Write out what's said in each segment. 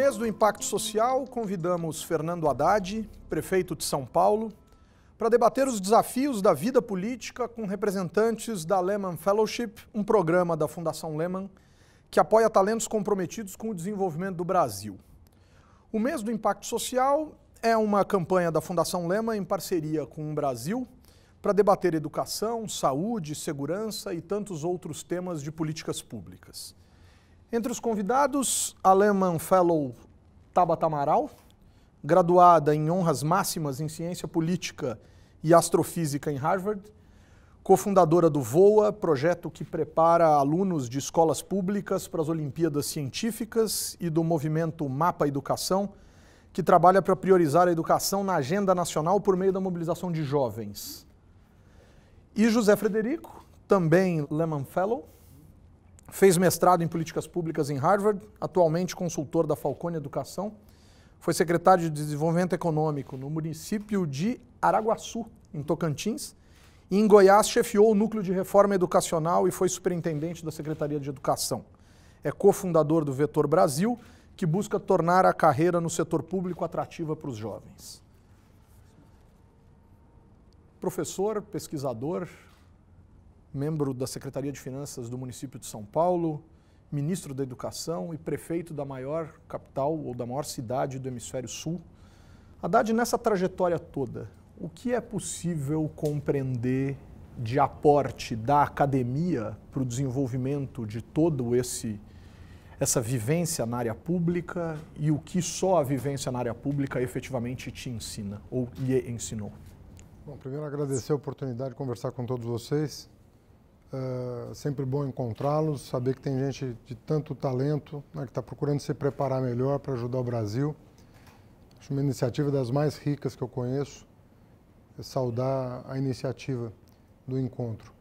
mês do Impacto Social, convidamos Fernando Haddad, prefeito de São Paulo, para debater os desafios da vida política com representantes da Lehman Fellowship, um programa da Fundação Lehman que apoia talentos comprometidos com o desenvolvimento do Brasil. O mês do Impacto Social é uma campanha da Fundação Lehman em parceria com o Brasil para debater educação, saúde, segurança e tantos outros temas de políticas públicas. Entre os convidados, a Lehman Fellow Tabata Amaral, graduada em honras máximas em ciência política e astrofísica em Harvard, cofundadora do VOA, projeto que prepara alunos de escolas públicas para as Olimpíadas Científicas e do movimento Mapa Educação, que trabalha para priorizar a educação na agenda nacional por meio da mobilização de jovens. E José Frederico, também Lehman Fellow, Fez mestrado em políticas públicas em Harvard, atualmente consultor da Falcone Educação. Foi secretário de Desenvolvimento Econômico no município de Araguaçu, em Tocantins. E em Goiás, chefiou o Núcleo de Reforma Educacional e foi superintendente da Secretaria de Educação. É cofundador do Vetor Brasil, que busca tornar a carreira no setor público atrativa para os jovens. Professor, pesquisador, membro da Secretaria de Finanças do município de São Paulo, ministro da Educação e prefeito da maior capital ou da maior cidade do hemisfério sul. Haddad, nessa trajetória toda, o que é possível compreender de aporte da academia para o desenvolvimento de todo esse essa vivência na área pública e o que só a vivência na área pública efetivamente te ensina ou lhe ensinou? Bom, primeiro agradecer a oportunidade de conversar com todos vocês. Ah, sempre bom encontrá-los, saber que tem gente de tanto talento né, que está procurando se preparar melhor para ajudar o Brasil. Acho uma iniciativa das mais ricas que eu conheço. É saudar a iniciativa do encontro.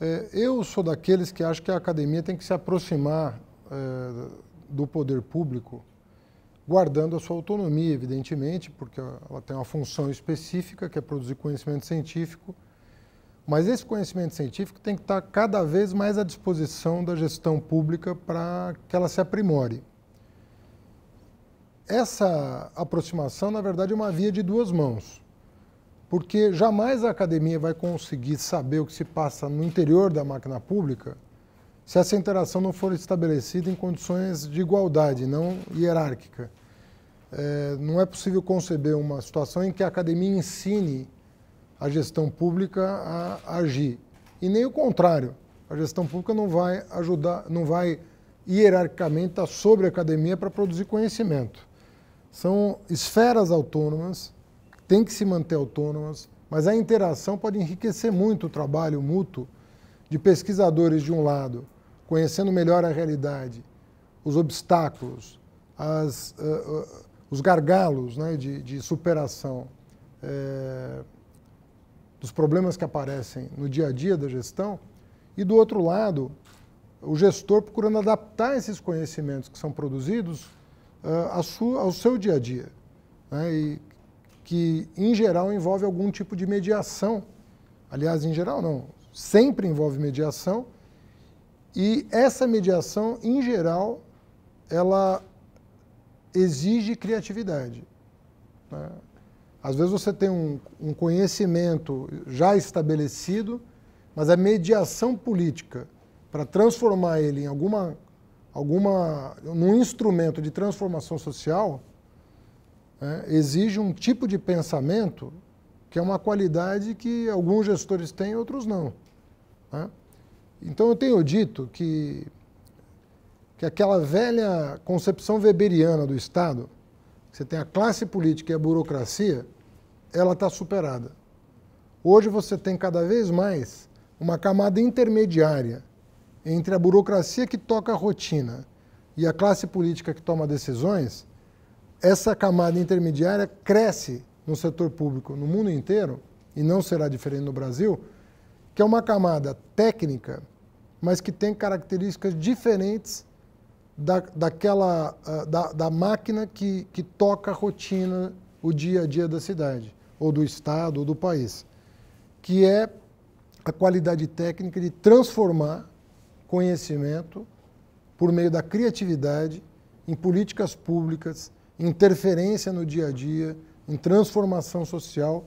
É, eu sou daqueles que acho que a academia tem que se aproximar é, do poder público, guardando a sua autonomia, evidentemente, porque ela tem uma função específica, que é produzir conhecimento científico mas esse conhecimento científico tem que estar cada vez mais à disposição da gestão pública para que ela se aprimore. Essa aproximação, na verdade, é uma via de duas mãos, porque jamais a academia vai conseguir saber o que se passa no interior da máquina pública se essa interação não for estabelecida em condições de igualdade, não hierárquica. É, não é possível conceber uma situação em que a academia ensine a gestão pública a agir. E nem o contrário. A gestão pública não vai ajudar, não vai hierarquicamente estar sobre a academia para produzir conhecimento. São esferas autônomas, têm que se manter autônomas, mas a interação pode enriquecer muito o trabalho mútuo de pesquisadores, de um lado, conhecendo melhor a realidade, os obstáculos, as, uh, uh, os gargalos né, de, de superação. É, dos problemas que aparecem no dia a dia da gestão, e do outro lado, o gestor procurando adaptar esses conhecimentos que são produzidos uh, sua, ao seu dia a dia. Né? E que, em geral, envolve algum tipo de mediação. Aliás, em geral, não, sempre envolve mediação. E essa mediação, em geral, ela exige criatividade. Né? Às vezes você tem um, um conhecimento já estabelecido, mas a é mediação política para transformar ele em alguma alguma num instrumento de transformação social né, exige um tipo de pensamento que é uma qualidade que alguns gestores têm outros não né? então eu tenho dito que que aquela velha concepção weberiana do Estado que você tem a classe política e a burocracia ela está superada. Hoje você tem cada vez mais uma camada intermediária entre a burocracia que toca a rotina e a classe política que toma decisões. Essa camada intermediária cresce no setor público no mundo inteiro, e não será diferente no Brasil, que é uma camada técnica, mas que tem características diferentes da, daquela, ah, da, da máquina que, que toca a rotina, o dia a dia da cidade ou do Estado, ou do país, que é a qualidade técnica de transformar conhecimento por meio da criatividade em políticas públicas, em interferência no dia a dia, em transformação social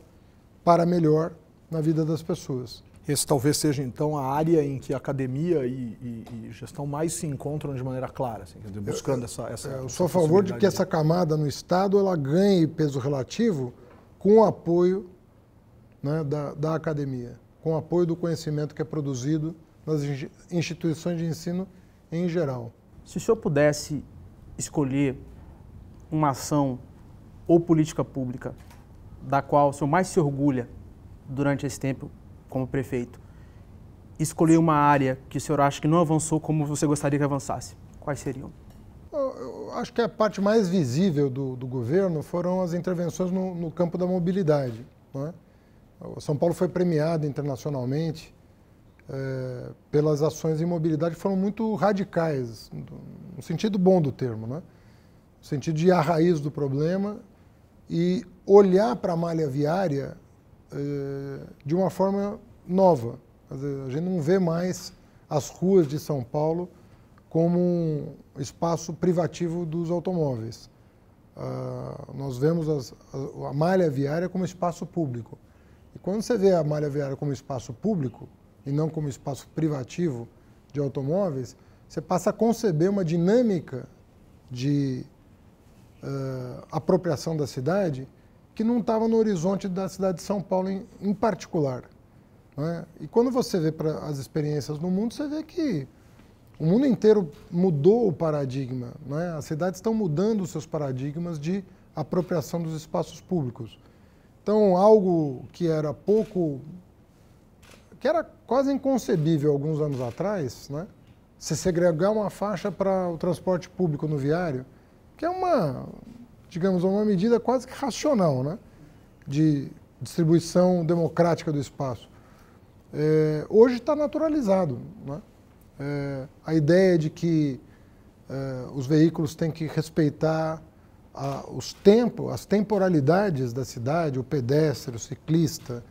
para melhor na vida das pessoas. Esse talvez seja então a área em que academia e, e, e gestão mais se encontram de maneira clara, assim, buscando eu, essa, essa. Eu sou a favor de que essa camada no Estado ela ganhe peso relativo com o apoio né, da, da academia, com o apoio do conhecimento que é produzido nas instituições de ensino em geral. Se o senhor pudesse escolher uma ação ou política pública da qual o senhor mais se orgulha durante esse tempo como prefeito, escolher uma área que o senhor acha que não avançou como você gostaria que avançasse, quais seriam? Eu acho que a parte mais visível do, do governo foram as intervenções no, no campo da mobilidade. Né? São Paulo foi premiado internacionalmente é, pelas ações em mobilidade que foram muito radicais, no sentido bom do termo, né? no sentido de ir à raiz do problema e olhar para a malha viária é, de uma forma nova. a gente não vê mais as ruas de São Paulo como um espaço privativo dos automóveis. Uh, nós vemos as, a, a, malha viária como espaço público. E quando você vê a malha viária como espaço público e não como espaço privativo de automóveis, você passa a conceber uma dinâmica de uh, apropriação da cidade que não estava no horizonte da cidade de São Paulo em, em particular. Né? E quando você vê as experiências no mundo, você vê que o mundo inteiro mudou o paradigma. Né? As cidades estão mudando os seus paradigmas de apropriação dos espaços públicos. Então, algo que era pouco. que era quase inconcebível alguns anos atrás, né? se segregar uma faixa para o transporte público no viário, que é uma, digamos, uma medida quase que racional, né? De distribuição democrática do espaço. É, hoje está naturalizado. Né? É, a ideia de que é, os veículos têm que respeitar a, os tempos, as temporalidades da cidade, o pedestre, o ciclista,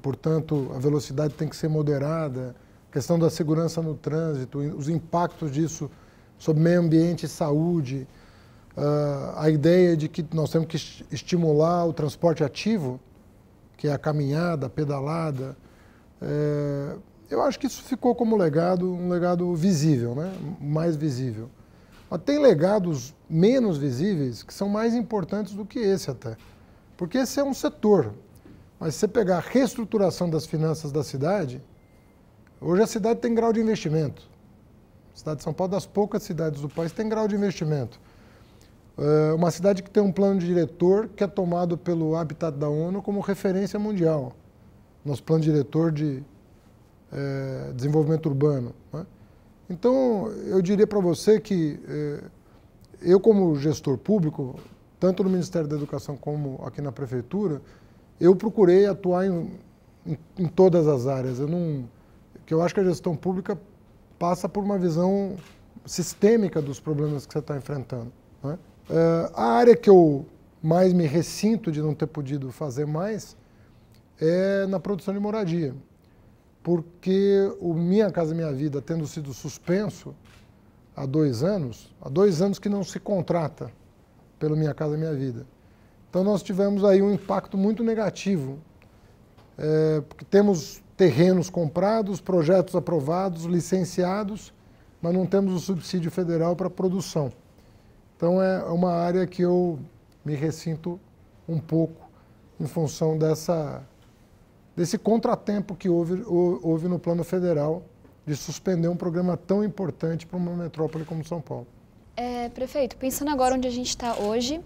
portanto, a velocidade tem que ser moderada, a questão da segurança no trânsito, os impactos disso sobre meio ambiente e saúde, uh, a ideia de que nós temos que estimular o transporte ativo, que é a caminhada, a pedalada. É, eu acho que isso ficou como legado, um legado visível, né? mais visível. Mas tem legados menos visíveis que são mais importantes do que esse até. Porque esse é um setor. Mas se você pegar a reestruturação das finanças da cidade, hoje a cidade tem grau de investimento. A cidade de São Paulo, das poucas cidades do país, tem grau de investimento. É, uma cidade que tem um plano de diretor que é tomado pelo Habitat da ONU como referência mundial. Nosso plano diretor de é, desenvolvimento urbano. Né? Então, eu diria para você que é, eu, como gestor público, tanto no Ministério da Educação como aqui na Prefeitura, eu procurei atuar em, em, em todas as áreas. Eu não, que eu acho que a gestão pública passa por uma visão sistêmica dos problemas que você está enfrentando. Né? É, a área que eu mais me ressinto de não ter podido fazer mais é na produção de moradia porque o Minha Casa Minha Vida, tendo sido suspenso há dois anos, há dois anos que não se contrata pelo Minha Casa Minha Vida. Então nós tivemos aí um impacto muito negativo, é, porque temos terrenos comprados, projetos aprovados, licenciados, mas não temos o subsídio federal para produção. Então é uma área que eu me ressinto um pouco em função dessa desse contratempo que houve, houve no plano federal de suspender um programa tão importante para uma metrópole como São Paulo. É, prefeito, pensando agora onde a gente está hoje,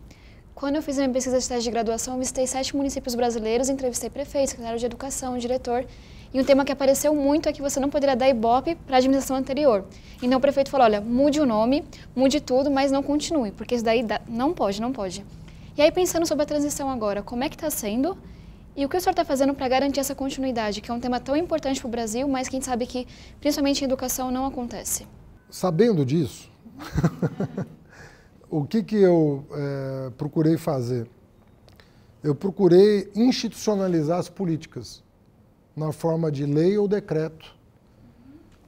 quando eu fiz a minha pesquisa de estágio de graduação, eu visitei sete municípios brasileiros, entrevistei prefeito, secretário de educação, diretor, e um tema que apareceu muito é que você não poderia dar ibope para a administração anterior. Então o prefeito falou, olha, mude o nome, mude tudo, mas não continue, porque isso daí dá... não pode, não pode. E aí pensando sobre a transição agora, como é que está sendo? E o que o senhor está fazendo para garantir essa continuidade, que é um tema tão importante para o Brasil, mas quem sabe que, principalmente em educação, não acontece? Sabendo disso, o que, que eu é, procurei fazer? Eu procurei institucionalizar as políticas na forma de lei ou decreto,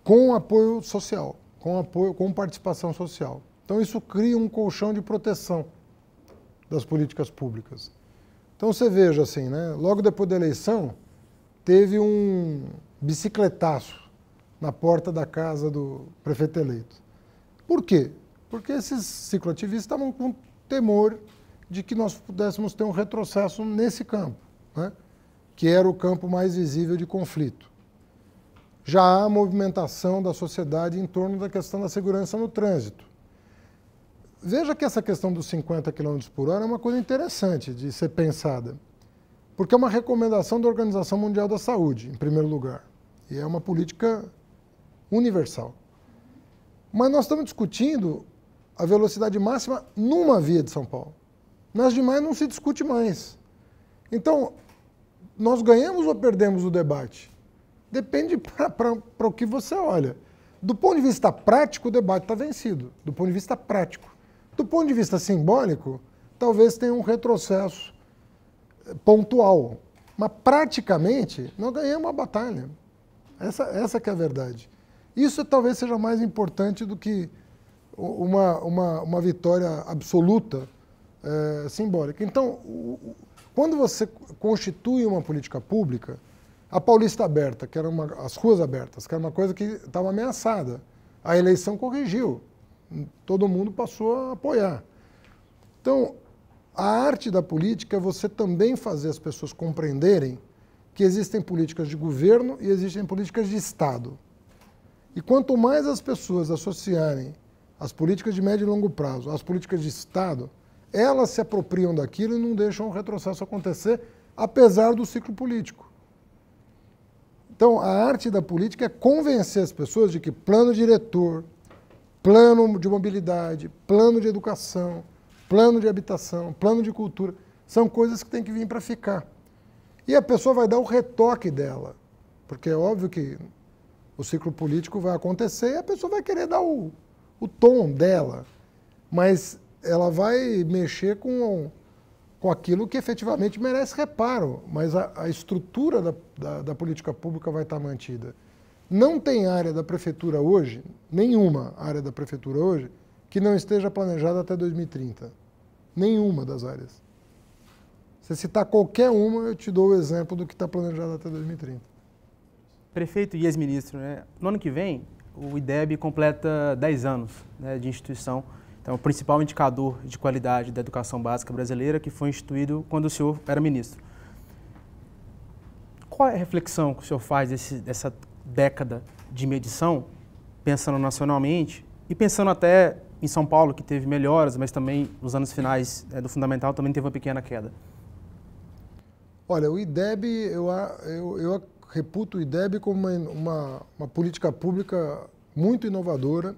com apoio social, com apoio, com participação social. Então isso cria um colchão de proteção das políticas públicas. Então você veja assim, né? logo depois da eleição, teve um bicicletaço na porta da casa do prefeito eleito. Por quê? Porque esses cicloativistas estavam com temor de que nós pudéssemos ter um retrocesso nesse campo, né? que era o campo mais visível de conflito. Já há movimentação da sociedade em torno da questão da segurança no trânsito. Veja que essa questão dos 50 km por hora é uma coisa interessante de ser pensada, porque é uma recomendação da Organização Mundial da Saúde, em primeiro lugar, e é uma política universal. Mas nós estamos discutindo a velocidade máxima numa via de São Paulo. Nas demais não se discute mais. Então, nós ganhamos ou perdemos o debate? Depende para o que você olha. Do ponto de vista prático, o debate está vencido. Do ponto de vista prático. Do ponto de vista simbólico, talvez tenha um retrocesso eh, pontual, mas praticamente não ganhamos a batalha. Essa, essa é a verdade. Isso talvez seja mais importante do que uma, uma, uma vitória absoluta é, simbólica. Então, o, quando você constitui uma política pública, a Paulista aberta, que era uma, as ruas abertas, que era uma coisa que estava ameaçada, a eleição corrigiu todo mundo passou a apoiar. Então, a arte da política é você também fazer as pessoas compreenderem que existem políticas de governo e existem políticas de Estado. E quanto mais as pessoas associarem as políticas de médio e longo prazo às políticas de Estado, elas se apropriam daquilo e não deixam o retrocesso acontecer, apesar do ciclo político. Então, a arte da política é convencer as pessoas de que plano diretor, plano de mobilidade, plano de educação, plano de habitação, plano de cultura. São coisas que têm que vir para ficar. E a pessoa vai dar o retoque dela, porque é óbvio que o ciclo político vai acontecer e a pessoa vai querer dar o, o tom dela, mas ela vai mexer com, com aquilo que efetivamente merece reparo, mas a, a estrutura da, da, da política pública vai estar tá mantida. Não tem área da prefeitura hoje, nenhuma área da prefeitura hoje, que não esteja planejada até 2030. Nenhuma das áreas. Se citar qualquer uma, eu te dou o exemplo do que está planejado até 2030. Prefeito e ex-ministro, né? no ano que vem, o IDEB completa 10 anos né, de instituição. Então, é o principal indicador de qualidade da educação básica brasileira que foi instituído quando o senhor era ministro. Qual é a reflexão que o senhor faz desse, dessa década de medição, pensando nacionalmente e pensando até em São Paulo, que teve melhoras, mas também nos anos finais é, do fundamental também teve uma pequena queda? Olha, o IDEB, eu, eu, eu reputo o IDEB como uma, uma, uma política pública muito inovadora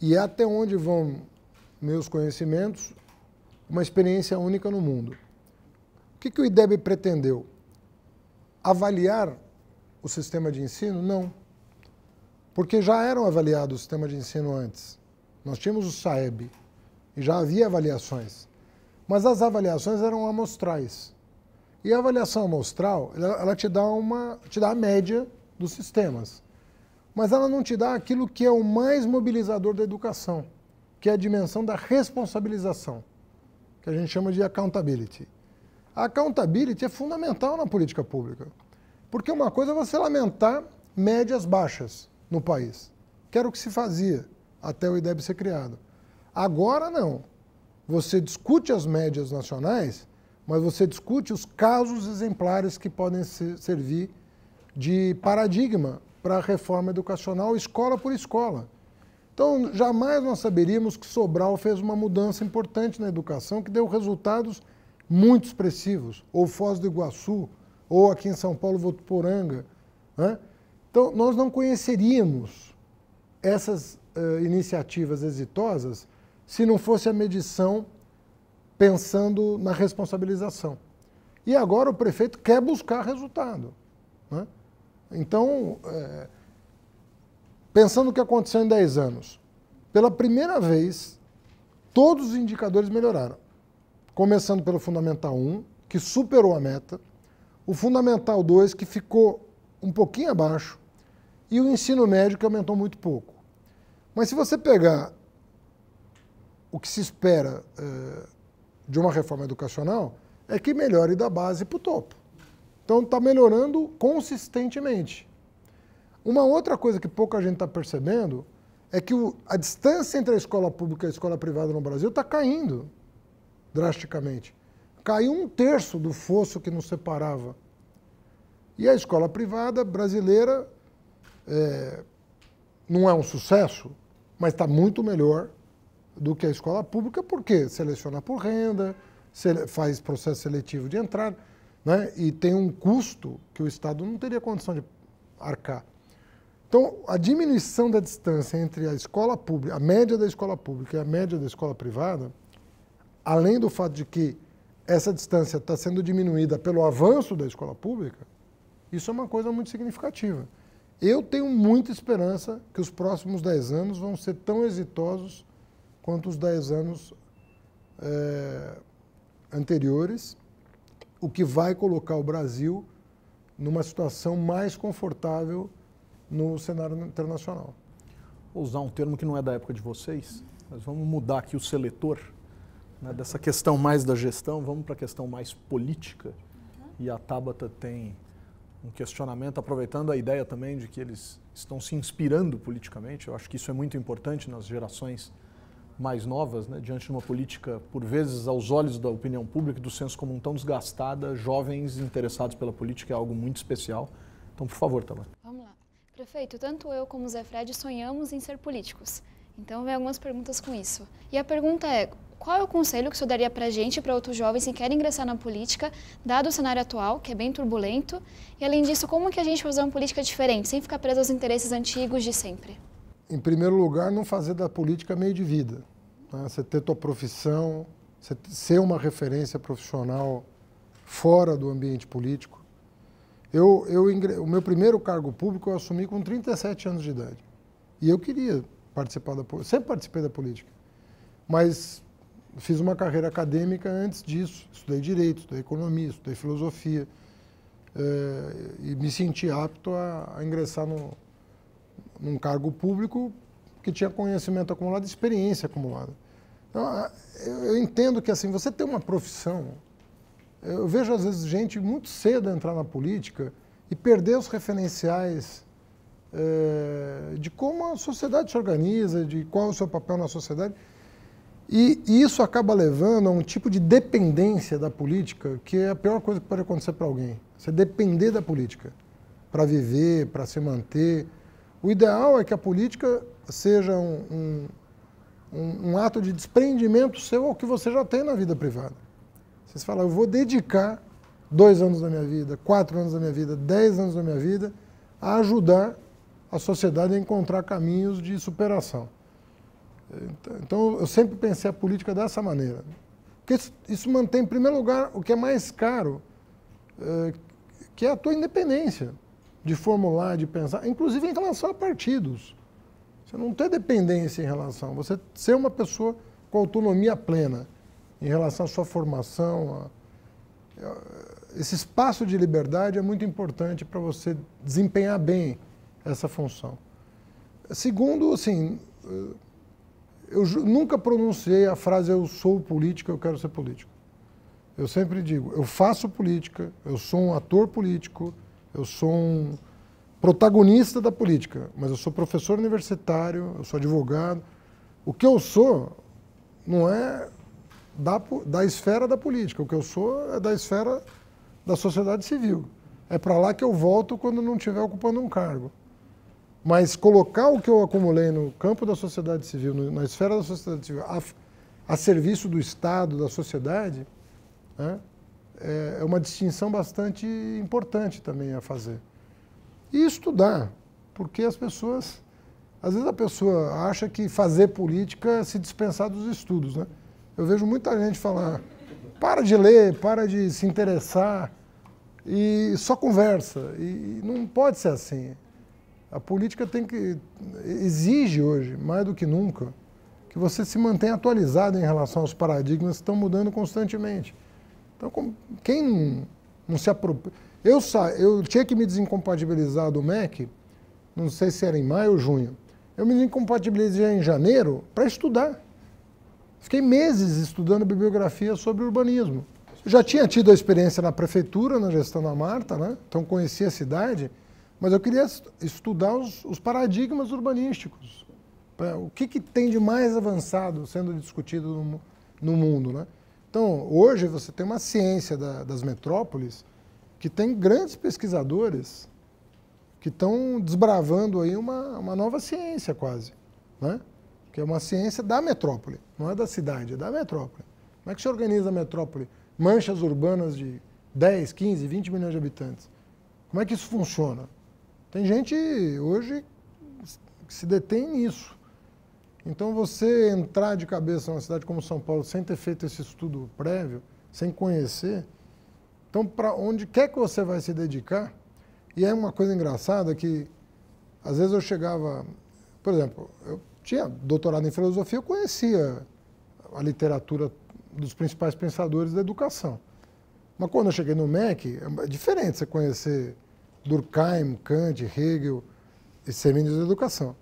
e é até onde vão meus conhecimentos, uma experiência única no mundo. O que, que o IDEB pretendeu? Avaliar o sistema de ensino? Não. Porque já eram avaliados o sistema de ensino antes. Nós tínhamos o SAEB e já havia avaliações. Mas as avaliações eram amostrais. E a avaliação amostral, ela, te, dá uma, te dá a média dos sistemas. Mas ela não te dá aquilo que é o mais mobilizador da educação, que é a dimensão da responsabilização, que a gente chama de accountability. A accountability é fundamental na política pública. Porque uma coisa é você lamentar médias baixas no país, que era o que se fazia até o IDEB ser criado. Agora não. Você discute as médias nacionais, mas você discute os casos exemplares que podem ser, servir de paradigma para a reforma educacional, escola por escola. Então, jamais nós saberíamos que Sobral fez uma mudança importante na educação que deu resultados muito expressivos, ou Foz do Iguaçu, ou aqui em São Paulo, Votuporanga. Né? Então, nós não conheceríamos essas uh, iniciativas exitosas se não fosse a medição pensando na responsabilização. E agora o prefeito quer buscar resultado. Né? Então, é, pensando o que aconteceu em 10 anos, pela primeira vez, todos os indicadores melhoraram. Começando pelo Fundamental 1, que superou a meta, o Fundamental 2, que ficou um pouquinho abaixo, e o ensino médio, que aumentou muito pouco. Mas se você pegar o que se espera eh, de uma reforma educacional, é que melhore da base para o topo. Então está melhorando consistentemente. Uma outra coisa que pouca gente está percebendo é que o, a distância entre a escola pública e a escola privada no Brasil está caindo drasticamente. Caiu um terço do fosso que nos separava. E a escola privada brasileira é, não é um sucesso, mas está muito melhor do que a escola pública, porque seleciona por renda, faz processo seletivo de entrada, né? e tem um custo que o Estado não teria condição de arcar. Então, a diminuição da distância entre a escola pública, a média da escola pública e a média da escola privada, além do fato de que essa distância está sendo diminuída pelo avanço da escola pública, isso é uma coisa muito significativa. Eu tenho muita esperança que os próximos 10 anos vão ser tão exitosos quanto os 10 anos é, anteriores, o que vai colocar o Brasil numa situação mais confortável no cenário internacional. Vou usar um termo que não é da época de vocês, mas vamos mudar aqui o seletor. Né, dessa questão mais da gestão, vamos para a questão mais política. E a Tabata tem um questionamento, aproveitando a ideia também de que eles estão se inspirando politicamente. Eu acho que isso é muito importante nas gerações mais novas, né, diante de uma política, por vezes, aos olhos da opinião pública e do senso comum tão desgastada, jovens interessados pela política é algo muito especial. Então, por favor, Tabata. Vamos lá. Prefeito, tanto eu como o Zé Fred sonhamos em ser políticos. Então, vem algumas perguntas com isso. E a pergunta é: qual é o conselho que o senhor daria para a gente e para outros jovens que querem ingressar na política, dado o cenário atual, que é bem turbulento? E, além disso, como que a gente fazer uma política diferente, sem ficar preso aos interesses antigos de sempre? Em primeiro lugar, não fazer da política meio de vida. Né? Você ter tua profissão, você ser uma referência profissional fora do ambiente político. Eu, eu ingre... O meu primeiro cargo público eu assumi com 37 anos de idade. E eu queria participar da política, sempre participei da política. Mas fiz uma carreira acadêmica antes disso. Estudei direito, estudei economia, estudei filosofia. Eh, e me senti apto a, a ingressar no, num cargo público que tinha conhecimento acumulado, experiência acumulada. Então, eu entendo que assim, você tem uma profissão. Eu vejo às vezes gente muito cedo entrar na política e perder os referenciais eh, de como a sociedade se organiza, de qual é o seu papel na sociedade. E, isso acaba levando a um tipo de dependência da política que é a pior coisa que pode acontecer para alguém. Você depender da política para viver, para se manter. O ideal é que a política seja um, um, um, ato de desprendimento seu ao que você já tem na vida privada. Você fala, eu vou dedicar dois anos da minha vida, quatro anos da minha vida, dez anos da minha vida a ajudar a sociedade a encontrar caminhos de superação. Então, então eu sempre pensei a política dessa maneira. Porque isso, isso mantém, em primeiro lugar, o que é mais caro, é, que é a tua independência de formular, de pensar, inclusive em relação a partidos. Você não ter dependência em relação, você ser uma pessoa com autonomia plena em relação à sua formação. A... Eh, esse espaço de liberdade é muito importante para você desempenhar bem essa função. Segundo, assim, eh, eu nunca pronunciei a frase eu sou político, eu quero ser político. Eu sempre digo, eu faço política, eu sou um ator político, eu sou um protagonista da política, mas eu sou professor universitário, eu sou advogado. O que eu sou não é da, da esfera da política, o que eu sou é da esfera da sociedade civil. É para lá que eu volto quando não estiver ocupando um cargo. Mas colocar o que eu acumulei no campo da sociedade civil, no, na esfera da sociedade civil, a, a serviço do Estado, da sociedade, né, é, é uma distinção bastante importante também a fazer. E estudar, porque as pessoas. Às vezes a pessoa acha que fazer política é se dispensar dos estudos. Né? Eu vejo muita gente falar: para de ler, para de se interessar, e só conversa. E não pode ser assim. A política tem que exige hoje, mais do que nunca, que você se mantenha atualizado em relação aos paradigmas que estão mudando constantemente. Então, quem não, não se apropria... Eu, sa... eu tinha que me desincompatibilizar do MEC, não sei se era em maio ou junho. Eu me desincompatibilizei em janeiro para estudar. Fiquei meses estudando bibliografia sobre urbanismo. Eu já tinha tido a experiência na prefeitura, na gestão da Marta, né? então conhecia a cidade, mas eu queria estudar os, os paradigmas urbanísticos. O que, que, tem de mais avançado sendo discutido no, no mundo, né? Então, hoje você tem uma ciência da, das metrópoles que tem grandes pesquisadores que estão desbravando aí uma, uma nova ciência quase, né? Que é uma ciência da metrópole, não é da cidade, é da metrópole. Como é que se organiza a metrópole? Manchas urbanas de 10, 15, 20 milhões de habitantes. Como é que isso funciona? Tem gente hoje que se detém nisso. Então, você entrar de cabeça numa cidade como São Paulo sem ter feito esse estudo prévio, sem conhecer, então, para onde quer que você vai se dedicar, e é uma coisa engraçada que, às vezes, eu chegava, por exemplo, eu tinha doutorado em filosofia, eu conhecia a literatura dos principais pensadores da educação. Mas quando eu cheguei no MEC, é diferente você conhecer Durkheim, Kant, Hegel, e Semínios da Educação.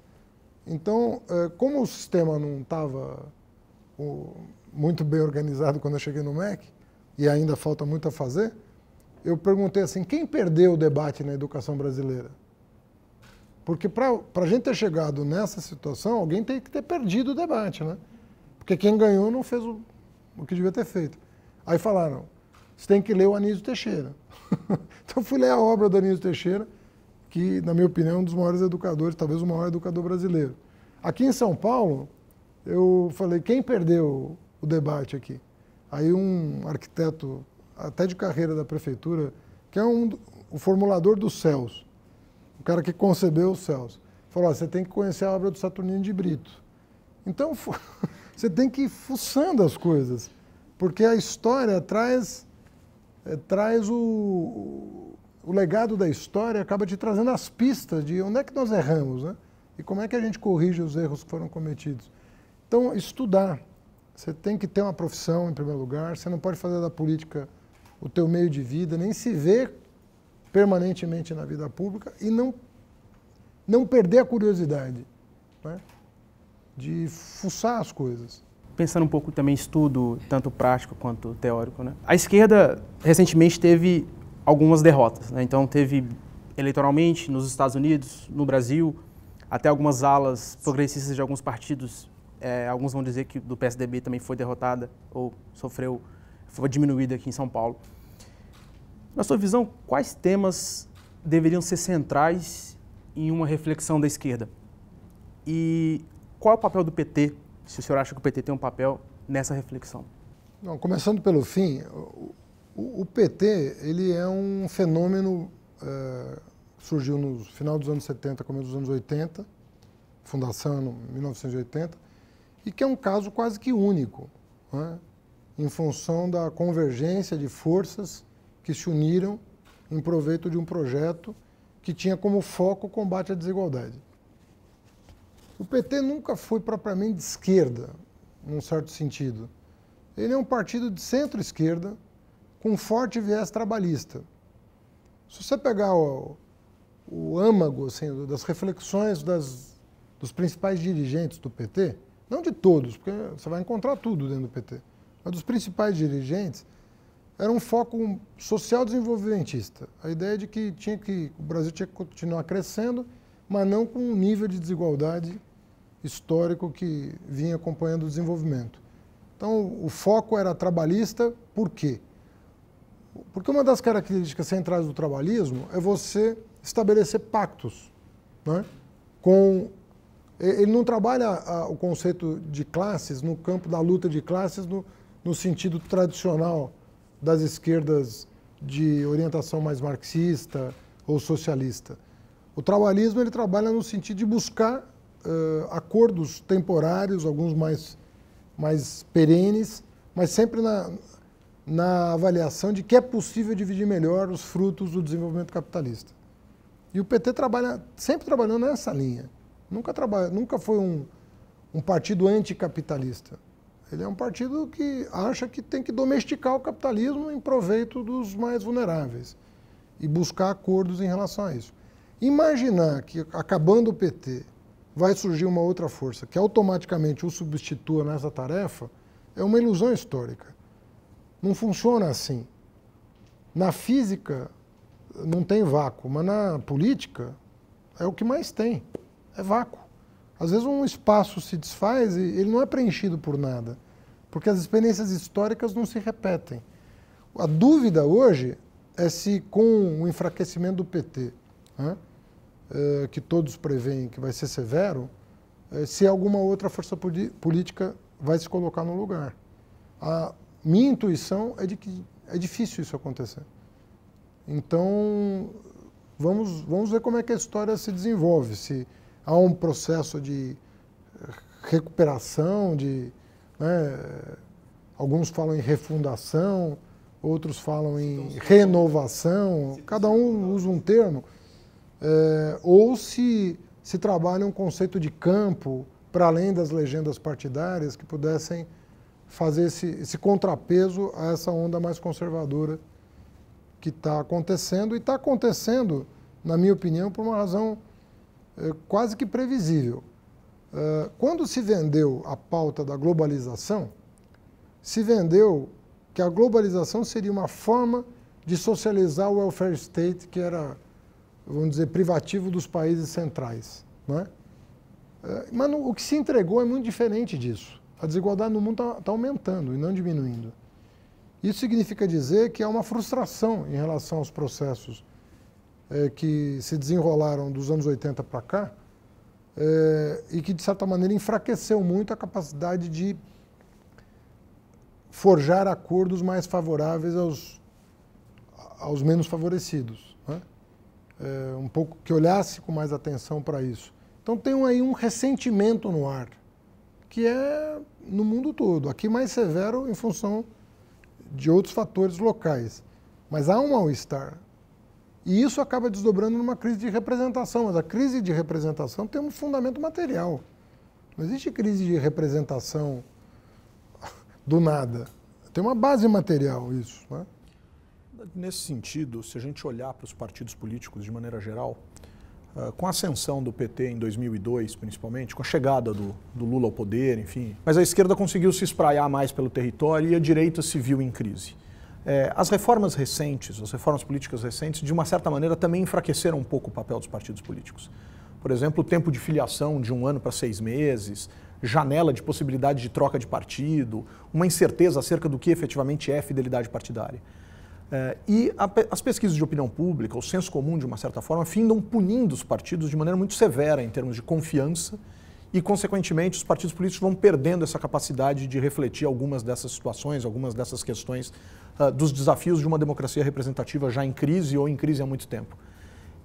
Então, é, como o sistema não estava muito bem organizado quando eu cheguei no MEC, e ainda falta muito a fazer, eu perguntei assim, quem perdeu o debate na educação brasileira? Porque para a gente ter chegado nessa situação, alguém tem que ter perdido o debate, né? Porque quem ganhou não fez o, o que devia ter feito. Aí falaram, você tem que ler o Anísio Teixeira. então fui ler a obra do Anísio Teixeira, que, na minha opinião, é um dos maiores educadores, talvez o maior educador brasileiro. Aqui em São Paulo, eu falei, quem perdeu o debate aqui? Aí um arquiteto, até de carreira da prefeitura, que é um, o formulador dos céus, o cara que concebeu os céus, falou, ah, você tem que conhecer a obra do Saturnino de Brito. Então, você tem que ir fuçando as coisas, porque a história traz eh, traz o, o legado da história, acaba te trazendo as pistas de onde é que nós erramos, né? E como é que a gente corrige os erros que foram cometidos. Então, estudar. Você tem que ter uma profissão, em primeiro lugar. Você não pode fazer da política o teu meio de vida, nem se ver permanentemente na vida pública e não, não perder a curiosidade né? de fuçar as coisas pensando um pouco também estudo, tanto prático quanto teórico, né? A esquerda recentemente teve algumas derrotas, né? Então teve eleitoralmente nos Estados Unidos, no Brasil, até algumas alas progressistas de alguns partidos, é, alguns vão dizer que do PSDB também foi derrotada ou sofreu, foi diminuída aqui em São Paulo. Na sua visão, quais temas deveriam ser centrais em uma reflexão da esquerda? E qual é o papel do PT se o senhor acha que o PT tem um papel nessa reflexão. Não, começando pelo fim, o, o, PT ele é um fenômeno é, surgiu no final dos anos 70, começo dos anos 80, fundação em 1980, e que é um caso quase que único, né, em função da convergência de forças que se uniram em proveito de um projeto que tinha como foco o combate à desigualdade. O PT nunca foi propriamente de esquerda, num certo sentido. Ele é um partido de centro-esquerda com forte viés trabalhista. Se você pegar o, o âmago assim, das reflexões das, dos principais dirigentes do PT, não de todos, porque você vai encontrar tudo dentro do PT, mas dos principais dirigentes, era um foco social desenvolvimentista. A ideia de que, tinha que o Brasil tinha que continuar crescendo, mas não com um nível de desigualdade histórico que vinha acompanhando o desenvolvimento. Então, o foco era trabalhista, por quê? Porque uma das características centrais do trabalhismo é você estabelecer pactos. Né? Com, ele não trabalha o conceito de classes no campo da luta de classes no, no sentido tradicional das esquerdas de orientação mais marxista ou socialista. O trabalhismo ele trabalha no sentido de buscar uh, acordos temporários, alguns mais, mais perenes, mas sempre na, na avaliação de que é possível dividir melhor os frutos do desenvolvimento capitalista. E o PT trabalha, sempre trabalhou nessa linha. Nunca, trabalha, nunca foi um, um partido anticapitalista. Ele é um partido que acha que tem que domesticar o capitalismo em proveito dos mais vulneráveis e buscar acordos em relação a isso. Imaginar que, acabando o PT, vai surgir uma outra força que automaticamente o substitua nessa tarefa, é uma ilusão histórica. Não funciona assim. Na física não tem vácuo, mas na política é o que mais tem é vácuo. Às vezes um espaço se desfaz e ele não é preenchido por nada, porque as experiências históricas não se repetem. A dúvida hoje é se com o enfraquecimento do PT, né, eh, que todos preveem que vai ser severo, eh, se alguma outra força política vai se colocar no lugar. A minha intuição é de que é difícil isso acontecer. Então, vamos, vamos ver como é que a história se desenvolve, se há um processo de recuperação, de né, alguns falam em refundação, outros falam em renovação, cada um usa um termo é, ou se se trabalha um conceito de campo para além das legendas partidárias que pudessem fazer esse, esse contrapeso a essa onda mais conservadora que está acontecendo e está acontecendo, na minha opinião, por uma razão é, quase que previsível. É, quando se vendeu a pauta da globalização, se vendeu que a globalização seria uma forma de socializar o welfare state que era vamos dizer, privativo dos países centrais. Né? Mas o que se entregou é muito diferente disso. A desigualdade no mundo está tá aumentando e não diminuindo. Isso significa dizer que há uma frustração em relação aos processos é, que se desenrolaram dos anos 80 para cá é, e que, de certa maneira, enfraqueceu muito a capacidade de forjar acordos mais favoráveis aos, aos menos favorecidos é, um pouco que olhasse com mais atenção para isso. Então tem aí um ressentimento no ar, que é no mundo todo, aqui mais severo em função de outros fatores locais. Mas há um mal-estar. E isso acaba desdobrando numa crise de representação. Mas a crise de representação tem um fundamento material. Não existe crise de representação do nada. Tem uma base material isso. Né? Nesse sentido, se a gente olhar para os partidos políticos de maneira geral, ah, com a ascensão do PT em 2002, principalmente, com a chegada do, do, Lula ao poder, enfim. Mas a esquerda conseguiu se espraiar mais pelo território e a direita se viu em crise. É, as reformas recentes, as reformas políticas recentes, de uma certa maneira também enfraqueceram um pouco o papel dos partidos políticos. Por exemplo, o tempo de filiação de um ano para seis meses, janela de possibilidade de troca de partido, uma incerteza acerca do que efetivamente é fidelidade partidária. É, e a, as pesquisas de opinião pública, o senso comum, de uma certa forma, findam punindo os partidos de maneira muito severa em termos de confiança e, consequentemente, os partidos políticos vão perdendo essa capacidade de refletir algumas dessas situações, algumas dessas questões uh, dos desafios de uma democracia representativa já em crise ou em crise há muito tempo.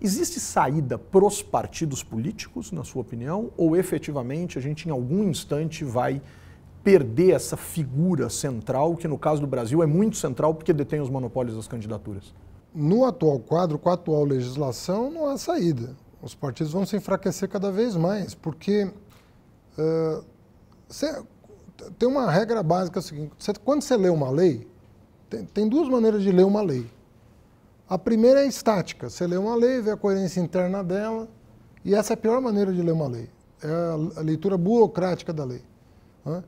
Existe saída para os partidos políticos, na sua opinião, ou efetivamente a gente em algum instante vai perder essa figura central, que no caso do Brasil é muito central porque detém os monopólios das candidaturas? No atual quadro, com a atual legislação, não há saída. Os partidos vão se enfraquecer cada vez mais, porque uh, cê, tem uma regra básica é seguinte: cê, quando você lê uma lei, tem, tem duas maneiras de ler uma lei. A primeira é estática. Você lê uma lei, vê a coerência interna dela, e essa é a pior maneira de ler uma lei. É a leitura burocrática da lei. Né?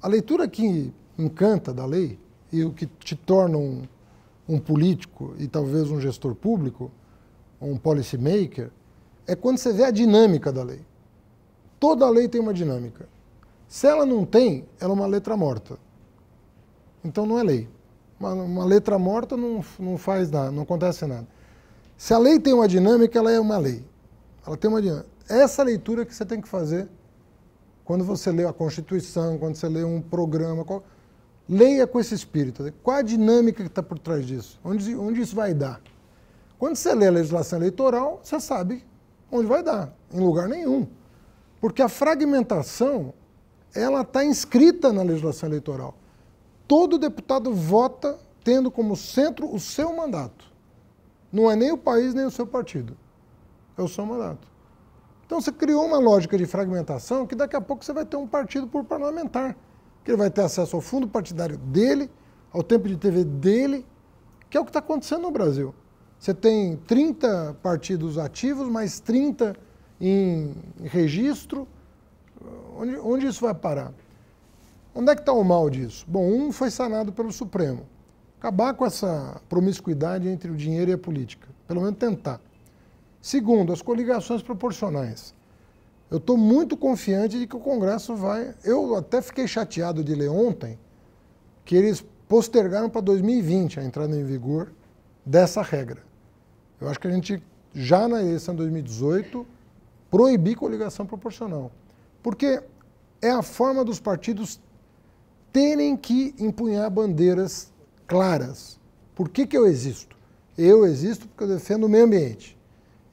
A leitura que encanta da lei e o que te torna um, um político e talvez um gestor público, um policymaker, é quando você vê a dinâmica da lei. Toda lei tem uma dinâmica. Se ela não tem, ela é uma letra morta. Então não é lei. Uma, uma letra morta não, não faz nada, não acontece nada. Se a lei tem uma dinâmica, ela é uma lei. Ela tem uma dinâmica. Essa é leitura que você tem que fazer quando você lê a Constituição, quando você lê um programa, qual... leia com esse espírito. Qual a dinâmica que está por trás disso? Onde, onde isso vai dar? Quando você lê a legislação eleitoral, você sabe onde vai dar, em lugar nenhum. Porque a fragmentação, ela está inscrita na legislação eleitoral. Todo deputado vota tendo como centro o seu mandato. Não é nem o país, nem o seu partido. É o seu mandato. Então você criou uma lógica de fragmentação que daqui a pouco você vai ter um partido por parlamentar, que ele vai ter acesso ao fundo partidário dele, ao tempo de TV dele, que é o que está acontecendo no Brasil. Você tem 30 partidos ativos, mais 30 em registro. Onde, onde isso vai parar? Onde é que está o mal disso? Bom, um foi sanado pelo Supremo. Acabar com essa promiscuidade entre o dinheiro e a política. Pelo menos tentar. Segundo, as coligações proporcionais. Eu estou muito confiante de que o Congresso vai. Eu até fiquei chateado de ler ontem que eles postergaram para 2020 a entrada em vigor dessa regra. Eu acho que a gente, já na eleição de 2018, proibir coligação proporcional. Porque é a forma dos partidos terem que empunhar bandeiras claras. Por que, que eu existo? Eu existo porque eu defendo o meio ambiente.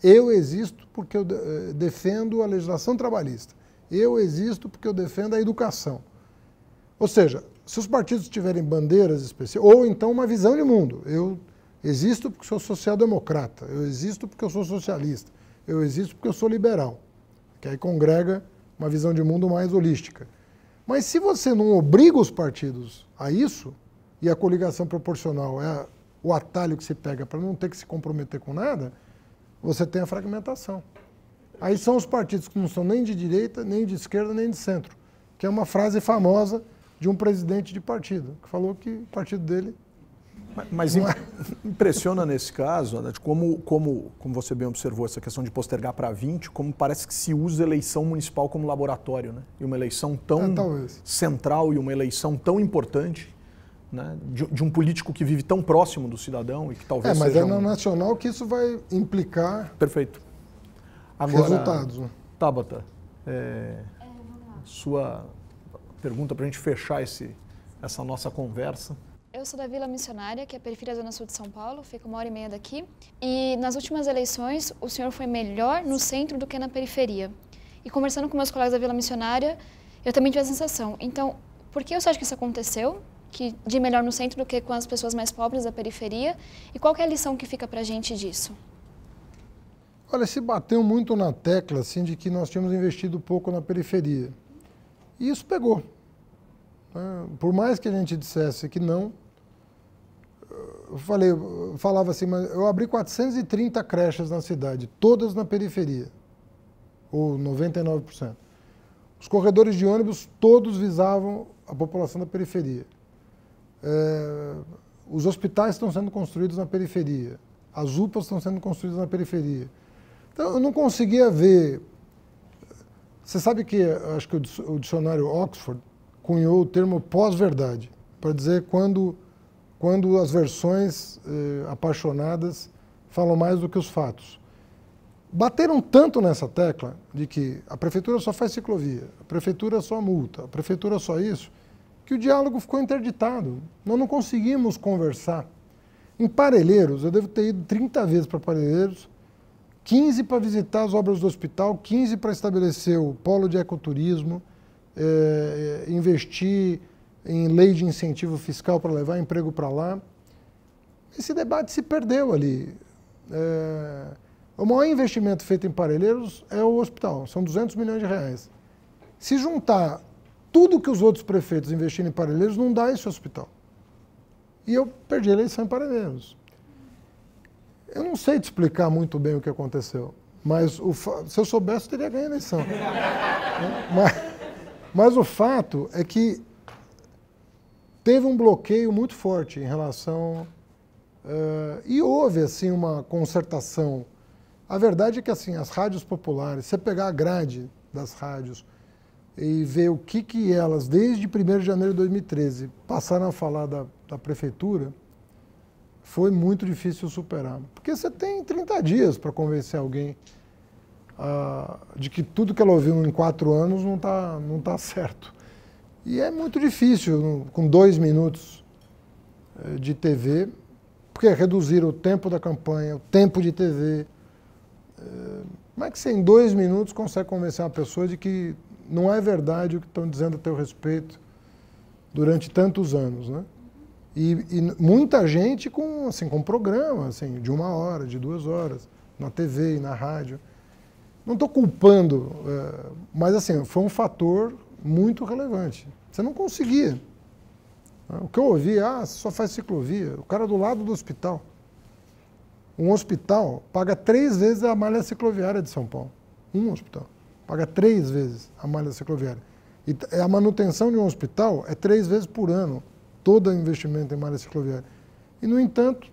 Eu existo porque eu eh, defendo a legislação trabalhista. Eu existo porque eu defendo a educação. Ou seja, se os partidos tiverem bandeiras específicas, ou então uma visão de mundo. Eu existo porque sou social-democrata, eu existo porque eu sou socialista, eu existo porque eu sou liberal. Que aí congrega uma visão de mundo mais holística. Mas se você não obriga os partidos a isso, e a coligação proporcional é o atalho que se pega para não ter que se comprometer com nada, você tem a fragmentação. Aí são os partidos que não são nem de direita, nem de esquerda, nem de centro, que é uma frase famosa de um presidente de partido, que falou que o partido dele. Mas, mas é. impressiona nesse caso, de como, como, como você bem observou, essa questão de postergar para 20, como parece que se usa eleição municipal como laboratório, né? E uma eleição tão é, central e uma eleição tão importante né, de, de, um político que vive tão próximo do cidadão e que talvez. É, mas é na um... nacional que isso vai implicar. Perfeito. Agora, resultados. Né? Tabata, é, é, sua pergunta para a gente fechar esse, essa nossa conversa. Eu sou da Vila Missionária, que é a periferia da Zona Sul de São Paulo, fica uma hora e meia daqui. E nas últimas eleições, o senhor foi melhor no centro do que na periferia. E conversando com meus colegas da Vila Missionária, eu também tive a sensação. Então, por que você acha que isso aconteceu? que de melhor no centro do que com as pessoas mais pobres da periferia? E qual é a lição que fica para a gente disso? Olha, se bateu muito na tecla assim, de que nós tínhamos investido pouco na periferia. E isso pegou. Né? Por mais que a gente dissesse que não, eu falei, eu falava assim, mas eu abri 430 creches na cidade, todas na periferia, ou 99%. Os corredores de ônibus todos visavam a população da periferia. É, os hospitais estão sendo construídos na periferia, as UPAs estão sendo construídas na periferia. Então, eu não conseguia ver. Você sabe que acho que o dicionário Oxford cunhou o termo pós-verdade, para dizer quando, quando as versões eh, apaixonadas falam mais do que os fatos. Bateram tanto nessa tecla de que a prefeitura só faz ciclovia, a prefeitura só multa, a prefeitura só isso, que o diálogo ficou interditado. Nós não conseguimos conversar. Em Parelheiros, eu devo ter ido 30 vezes para Parelheiros, 15 para visitar as obras do hospital, 15 para estabelecer o polo de ecoturismo, é, investir em lei de incentivo fiscal para levar emprego para lá. Esse debate se perdeu ali. É, o maior investimento feito em Parelheiros é o hospital, são 200 milhões de reais. Se juntar tudo que os outros prefeitos investiram em Parelheiros não dá esse hospital. E eu perdi a eleição em Parelheiros. Eu não sei te explicar muito bem o que aconteceu, mas fa... se eu soubesse, eu teria ganho a eleição. Né? mas, mas o fato é que teve um bloqueio muito forte em relação. Uh, e houve, assim, uma concertação. A verdade é que, assim, as rádios populares, você pegar a grade das rádios, e ver o que, que elas, desde 1 de janeiro de 2013, passaram a falar da, da prefeitura, foi muito difícil superar. Porque você tem 30 dias para convencer alguém ah, de que tudo que ela ouviu em quatro anos não está não tá certo. E é muito difícil, com dois minutos eh, de TV, porque reduzir o tempo da campanha, o tempo de TV. Eh, como é que você, em dois minutos, consegue convencer uma pessoa de que não é verdade o que estão dizendo a teu respeito durante tantos anos, né? E, e, muita gente com assim com programa assim de uma hora, de duas horas na TV e na rádio. Não estou culpando, é, mas assim foi um fator muito relevante. Você não conseguia. Ah, o que eu ouvi, ah, só faz ciclovia. O cara do lado do hospital. Um hospital paga três vezes a malha cicloviária de São Paulo. Um hospital paga três vezes a malha cicloviária. E é a manutenção de um hospital é três vezes por ano, todo investimento em malha cicloviária. E, no entanto,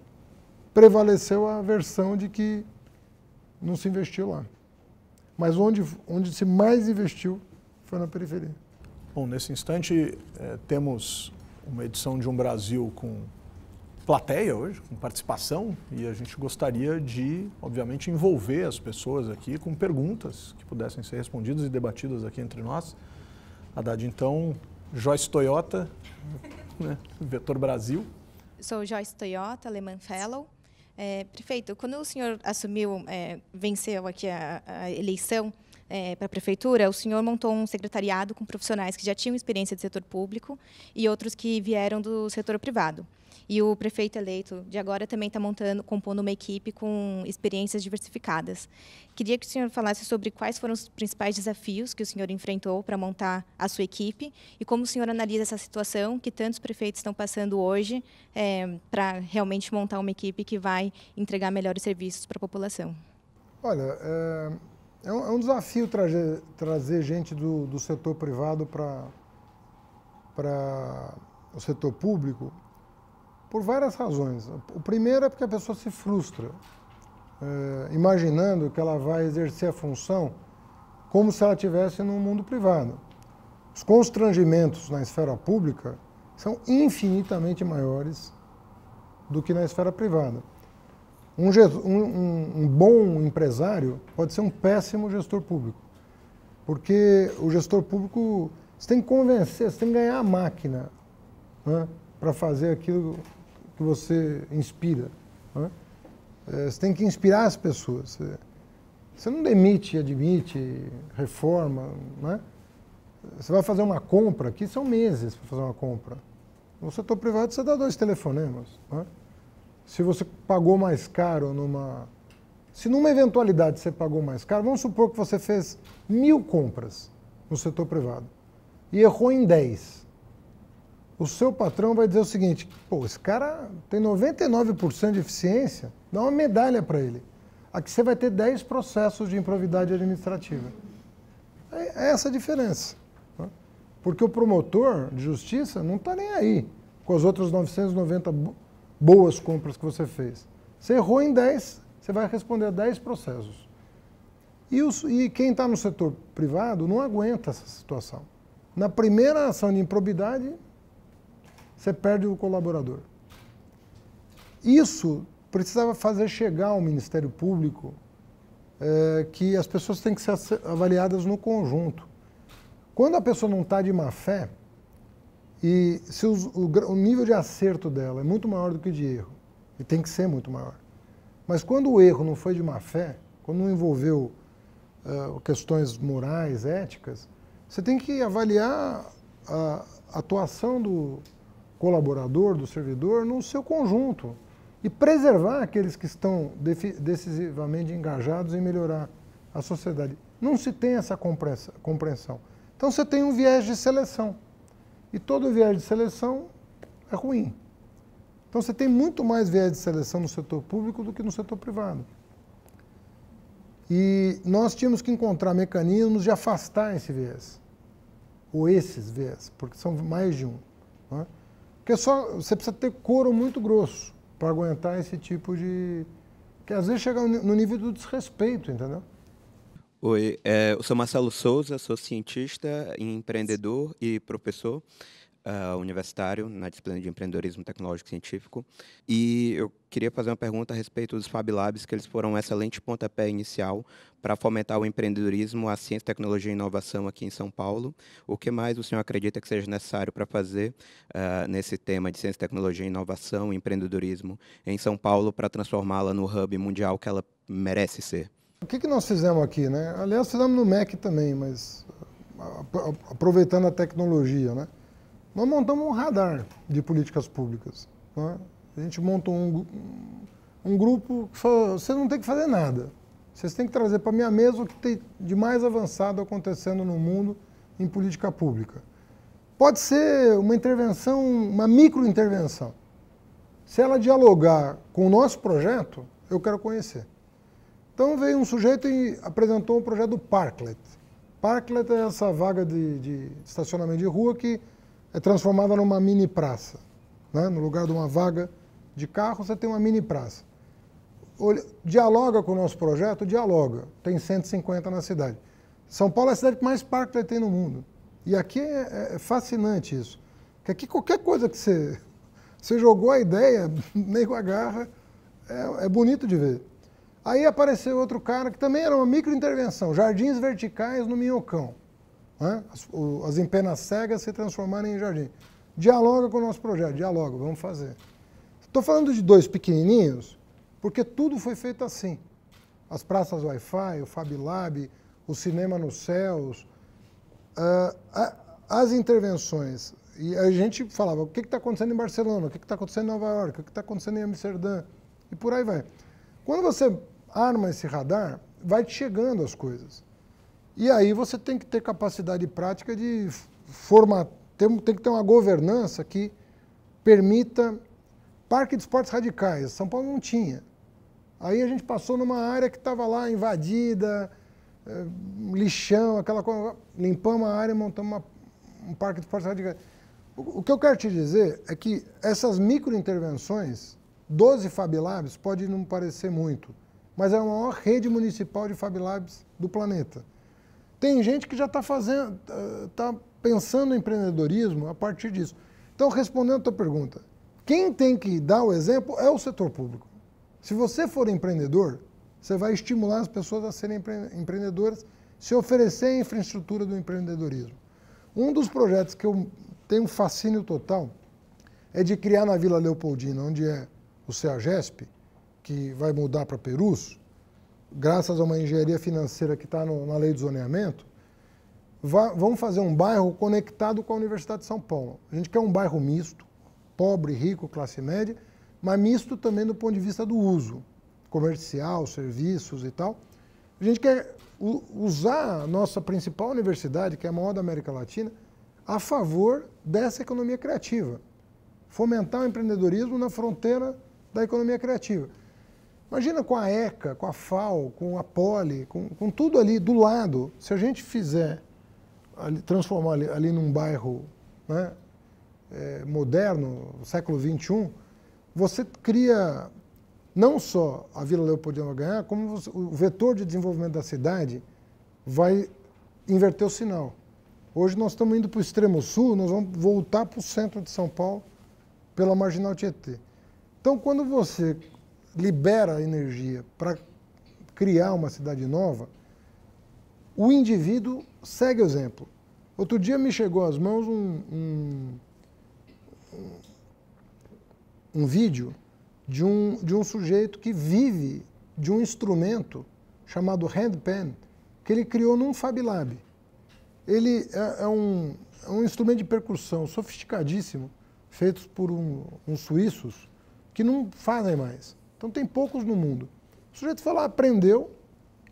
prevaleceu a versão de que não se investiu lá. Mas onde, onde se mais investiu foi na periferia. Bom, nesse instante eh, temos uma edição de Um Brasil com plateia hoje, com participação, e a gente gostaria de, obviamente, envolver as pessoas aqui com perguntas que pudessem ser respondidas e debatidas aqui entre nós. Haddad, então, Joyce Toyota, né, Vetor Brasil. Sou Joyce Toyota, Lehman Fellow. É, prefeito, quando o senhor assumiu, é, venceu aqui a, a eleição, é, para a prefeitura, o senhor montou um secretariado com profissionais que já tinham experiência de setor público e outros que vieram do setor privado. E o prefeito eleito de agora também está montando, compondo uma equipe com experiências diversificadas. Queria que o senhor falasse sobre quais foram os principais desafios que o senhor enfrentou para montar a sua equipe e como o senhor analisa essa situação que tantos prefeitos estão passando hoje é, eh, para realmente montar uma equipe que vai entregar melhores serviços para a população. Olha, é, é, um, é um, desafio trazer, trazer gente do, do setor privado para o setor público, por várias razões. O primeiro é porque a pessoa se frustra, é, imaginando que ela vai exercer a função como se ela estivesse no mundo privado. Os constrangimentos na esfera pública são infinitamente maiores do que na esfera privada. Um, um, um, bom empresário pode ser um péssimo gestor público, porque o gestor público você tem que convencer, você tem que ganhar a máquina né, para fazer aquilo que você inspira. Né? É, você tem que inspirar as pessoas. Você não demite, admite, reforma. Né? Você vai fazer uma compra, aqui são meses para fazer uma compra. No setor privado, você dá dois telefonemas. Né? Se você pagou mais caro numa. Se numa eventualidade você pagou mais caro, vamos supor que você fez mil compras no setor privado e errou em dez o seu patrão vai dizer o seguinte: pô, esse cara tem 99% de eficiência, dá uma medalha para ele. Aqui você vai ter 10 processos de improvidade administrativa. É, é essa a diferença. Né? Porque o promotor de justiça não está nem aí com as outras 990 boas compras que você fez. Você errou em 10, você vai responder a 10 processos. E, os, e quem está no setor privado não aguenta essa situação. Na primeira ação de improbidade, você perde o colaborador. Isso precisava fazer chegar ao Ministério Público é, que as pessoas têm que ser avaliadas no conjunto. Quando a pessoa não está de má fé, e se os, o, o nível de acerto dela é muito maior do que de erro, e tem que ser muito maior. Mas quando o erro não foi de má fé, quando não envolveu uh, questões morais, éticas, você tem que avaliar a atuação do, colaborador, do servidor, no seu conjunto e preservar aqueles que estão decisivamente engajados em melhorar a sociedade. Não se tem essa compreensão. Então você tem um viés de seleção. E todo viés de seleção é ruim. Então você tem muito mais viés de seleção no setor público do que no setor privado. E nós tínhamos que encontrar mecanismos de afastar esse viés, ou esses viés, porque são mais de um. Porque só, você precisa ter couro muito grosso para aguentar esse tipo de. que às vezes chega no nível do desrespeito, entendeu? Oi, é, eu sou Marcelo Souza, sou cientista, empreendedor e professor uh, universitário na disciplina de empreendedorismo tecnológico científico. E eu queria fazer uma pergunta a respeito dos Fab Labs, que eles foram um excelente pontapé inicial para fomentar o empreendedorismo, a ciência, tecnologia e inovação aqui em São Paulo. O que mais o senhor acredita que seja necessário para fazer uh, nesse tema de ciência, tecnologia, inovação e empreendedorismo em São Paulo para transformá-la no hub mundial que ela merece ser? O que, que nós fizemos aqui, né? Aliás, fizemos no MEC também, mas ah, aproveitando a tecnologia, né? Nós montamos um radar de políticas públicas. Né? A gente montou um, um grupo que falou, vocês não tem que fazer nada. Vocês têm que trazer para a minha mesa o que tem de mais avançado acontecendo no mundo em política pública. Pode ser uma intervenção, uma microintervenção. Se ela dialogar com o nosso projeto, eu quero conhecer. Então veio um sujeito e apresentou um projeto do Parklet. Parklet é essa vaga de, de estacionamento de rua que é transformada numa mini praça. Né? No lugar de uma vaga de carro, você tem uma mini praça. Olha, dialoga com o nosso projeto? Dialoga. Tem 150 na cidade. São Paulo é a cidade que mais parques tem no mundo. E aqui é, é fascinante isso. Porque aqui qualquer coisa que você, você jogou a ideia, nego agarra, é, é bonito de ver. Aí apareceu outro cara que também era uma microintervenção, jardins verticais no Minhocão né? as, o, as empenas cegas se transformarem em jardim. Dialoga com o nosso projeto, dialoga, vamos fazer. Estou falando de dois pequenininhos, porque tudo foi feito assim. As praças Wi-Fi, o FabLab, o Cinema nos Céus, uh, a, as intervenções. E a gente falava, o que está acontecendo em Barcelona, o que está acontecendo em Nova York, o que está acontecendo em Amsterdã, e por aí vai. Quando você arma esse radar, vai te chegando as coisas. E aí você tem que ter capacidade prática de formar, tem, tem que ter uma governança que permita parque de esportes radicais. São Paulo não tinha. Aí a gente passou numa área que estava lá invadida, eh, lixão, aquela coisa. Limpamos a área e montamos uma, um parque de esportes radicais. O, o que eu quero te dizer é que essas microintervenções, 12 Fab Labs, pode não parecer muito, mas é a maior rede municipal de Fab Labs do planeta. Tem gente que já está fazendo, está tá pensando em empreendedorismo a partir disso. Então, respondendo a tua pergunta, quem tem que dar o exemplo é o setor público. Se você for empreendedor, você vai estimular as pessoas a serem empreendedoras, se oferecer a infraestrutura do empreendedorismo. Um dos projetos que eu tenho um fascínio total é de criar na Vila Leopoldina, onde é o CEAGESP, que vai mudar para Perus, graças a uma engenharia financeira que está na lei de zoneamento, vá, vamos fazer um bairro conectado com a Universidade de São Paulo. A gente quer um bairro misto, pobre, rico, classe média, mas misto também do ponto de vista do uso, comercial, serviços e tal. A gente quer usar a nossa principal universidade, que é a maior da América Latina, a favor dessa economia criativa. Fomentar o empreendedorismo na fronteira da economia criativa. Imagina com a ECA, com a FAO, com a Poli, com, com tudo ali do lado. Se a gente fizer, ali, transformar ali, ali, num bairro né, é, moderno, século XXI, você cria não só a Vila Leopoldina ganhar, como você, o vetor de desenvolvimento da cidade vai inverter o sinal. Hoje nós estamos indo para o extremo sul, nós vamos voltar para o centro de São Paulo pela marginal Tietê. Então, quando você libera energia para criar uma cidade nova, o indivíduo segue o exemplo. Outro dia me chegou às mãos um, um, um, vídeo de um, de um sujeito que vive de um instrumento chamado handpan, que ele criou num Fab Lab. Ele é, é um, é um instrumento de percussão sofisticadíssimo, feito por um, uns suíços, que não fazem mais. Então tem poucos no mundo. O sujeito foi lá, aprendeu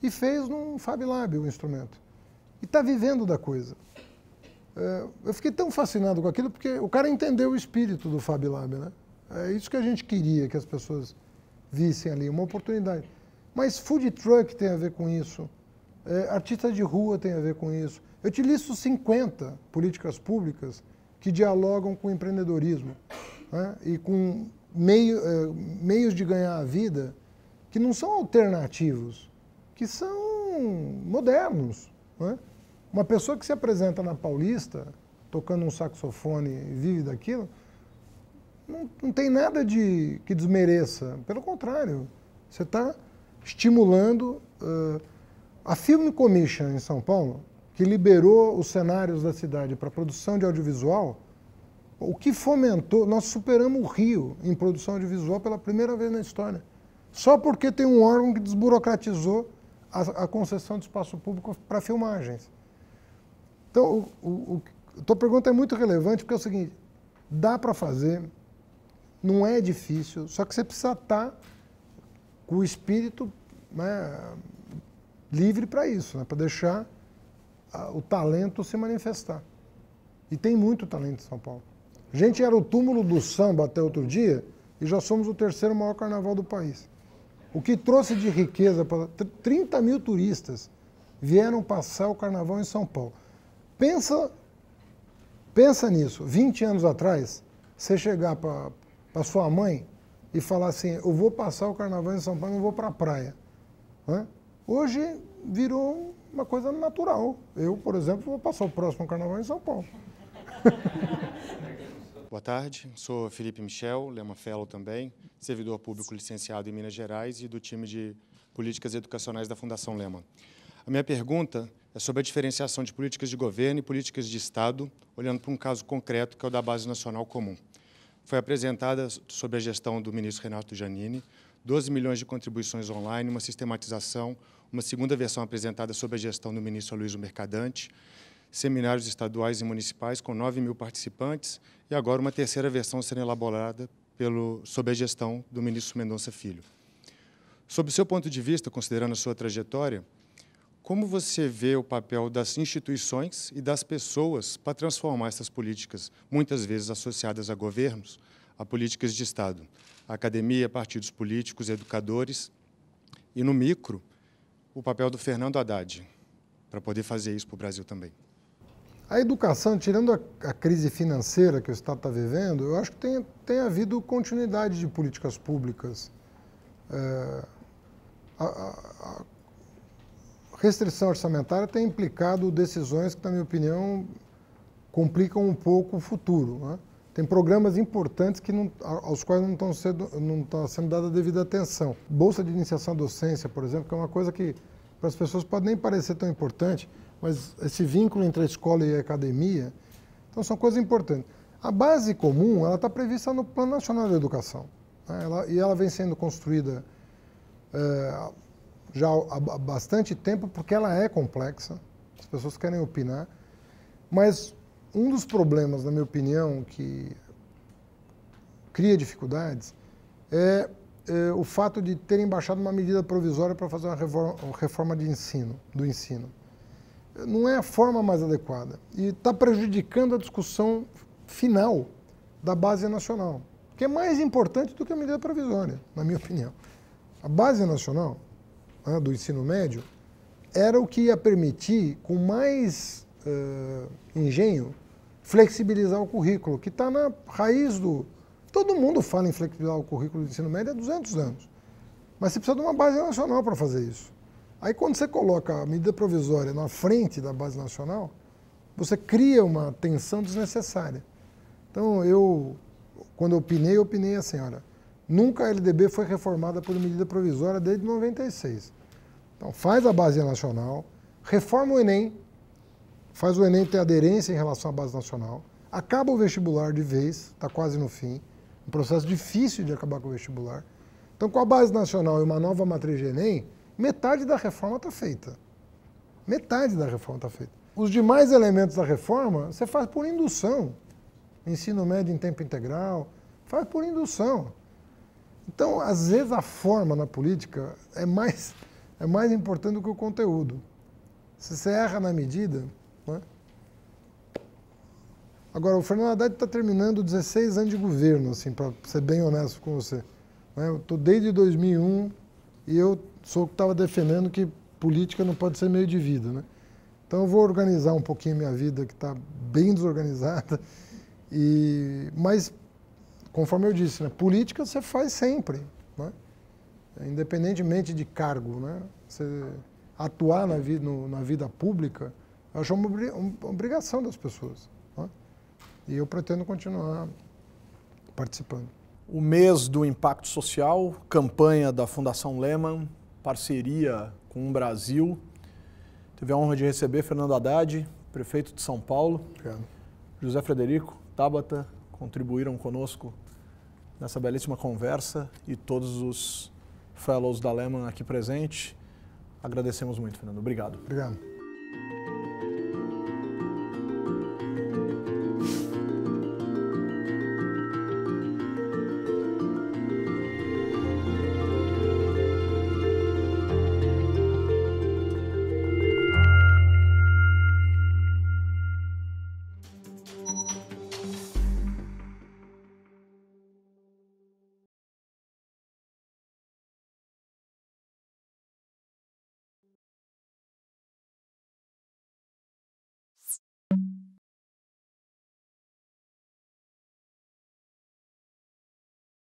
e fez num Fab Lab o instrumento. E está vivendo da coisa. É, eu fiquei tão fascinado com aquilo porque o cara entendeu o espírito do Fab Lab, né? É isso que a gente queria que as pessoas vissem ali, uma oportunidade. Mas food truck tem a ver com isso, é, artista de rua tem a ver com isso. Eu te listo 50 políticas públicas que dialogam com empreendedorismo né? e com meio, eh, meios de ganhar a vida que não são alternativos, que são modernos. É? Uma pessoa que se apresenta na Paulista, tocando um saxofone e vive daquilo, não, não tem nada de que desmereça. Pelo contrário, você está estimulando. Uh, a Film Commission em São Paulo, que liberou os cenários da cidade para produção de audiovisual, o que fomentou, nós superamos o Rio em produção audiovisual pela primeira vez na história. Só porque tem um órgão que desburocratizou a, a concessão de espaço público para filmagens. Então, o, o, o, tua pergunta é muito relevante, porque é o seguinte, dá para fazer, não é difícil, só que você precisa estar tá com o espírito né, livre para isso, né, para deixar a, o talento se manifestar. E tem muito talento em São Paulo. A gente era o túmulo do samba até outro dia e já somos o terceiro maior carnaval do país. O que trouxe de riqueza para 30 mil turistas vieram passar o carnaval em São Paulo. Pensa, pensa nisso. 20 anos atrás, você chegar para sua mãe e falar assim: eu vou passar o carnaval em São Paulo, eu vou para a praia. Hã? Hoje virou uma coisa natural. Eu, por exemplo, vou passar o próximo carnaval em São Paulo. Boa tarde, sou Felipe Michel, Lema Fellow também, servidor público licenciado em Minas Gerais e do time de políticas educacionais da Fundação Lema. A minha pergunta é sobre a diferenciação de políticas de governo e políticas de Estado, olhando para um caso concreto que é o da Base Nacional Comum. Foi apresentada, sob a gestão do ministro Renato Janini, 12 milhões de contribuições online, uma sistematização, uma segunda versão apresentada sob a gestão do ministro Luiz Mercadante, seminários estaduais e municipais com 9 mil participantes e agora uma terceira versão sendo elaborada pelo, sob a gestão do ministro Mendonça Filho. Sob o seu ponto de vista, considerando a sua trajetória, como você vê o papel das instituições e das pessoas para transformar essas políticas, muitas vezes associadas a governos, a políticas de Estado, a academia, partidos políticos, educadores, e no micro, o papel do Fernando Haddad, para poder fazer isso para o Brasil também? A educação, tirando a, a crise financeira que o Estado está vivendo, eu acho que tem, tem havido continuidade de políticas públicas. É, a, a, restrição orçamentária tem implicado decisões que, na minha opinião, complicam um pouco o futuro. Né? Tem programas importantes que não, aos quais não estão sendo, não está sendo dada a devida atenção. Bolsa de Iniciação à Docência, por exemplo, que é uma coisa que para as pessoas pode nem parecer tão importante, mas esse vínculo entre a escola e a academia, então são coisas importantes. A base comum ela está prevista no Plano Nacional de Educação né? ela, e ela vem sendo construída é, já há, bastante tempo porque ela é complexa, as pessoas querem opinar, mas um dos problemas, na minha opinião, que cria dificuldades é, é o fato de terem baixado uma medida provisória para fazer uma reforma, uma reforma de ensino, do ensino não é a forma mais adequada. E está prejudicando a discussão final da base nacional, que é mais importante do que a medida provisória, na minha opinião. A base nacional né, do ensino médio era o que ia permitir, com mais uh, engenho, flexibilizar o currículo, que está na raiz do. Todo mundo fala em flexibilizar o currículo do ensino médio há 200 anos. Mas você precisa de uma base nacional para fazer isso. Aí quando você coloca a medida provisória na frente da base nacional, você cria uma tensão desnecessária. Então eu, quando eu opinei, eu opinei assim, olha, nunca a LDB foi reformada por medida provisória desde 96. Então faz a base nacional, reforma o Enem, faz o Enem ter aderência em relação à base nacional, acaba o vestibular de vez, está quase no fim, um processo difícil de acabar com o vestibular. Então com a base nacional e uma nova matriz de Enem, Metade da reforma está feita. Metade da reforma está feita. Os demais elementos da reforma você faz por indução. Ensino médio em tempo integral, faz por indução. Então, às vezes, a forma na política é mais, é mais importante do que o conteúdo. Se você erra na medida. Né? Agora, o Fernando Haddad está terminando 16 anos de governo, assim, para ser bem honesto com você. Né? Eu estou desde 2001 e eu sou que estava defendendo que política não pode ser meio de vida, né? Então eu vou organizar um pouquinho minha vida que está bem desorganizada e mas conforme eu disse, né, política você faz sempre, né? independentemente de cargo, né? Você atuar na vida no, na vida pública, eu acho uma, obrigação das pessoas. Né? E eu pretendo continuar participando. O mês do impacto social, campanha da Fundação Lehman, parceria com o Brasil. Teve a honra de receber Fernando Haddad, prefeito de São Paulo, Obrigado. José Frederico, Tabata, contribuíram conosco nessa belíssima conversa e todos os fellows da Lehman aqui presente. Agradecemos muito, Fernando. Obrigado. Obrigado.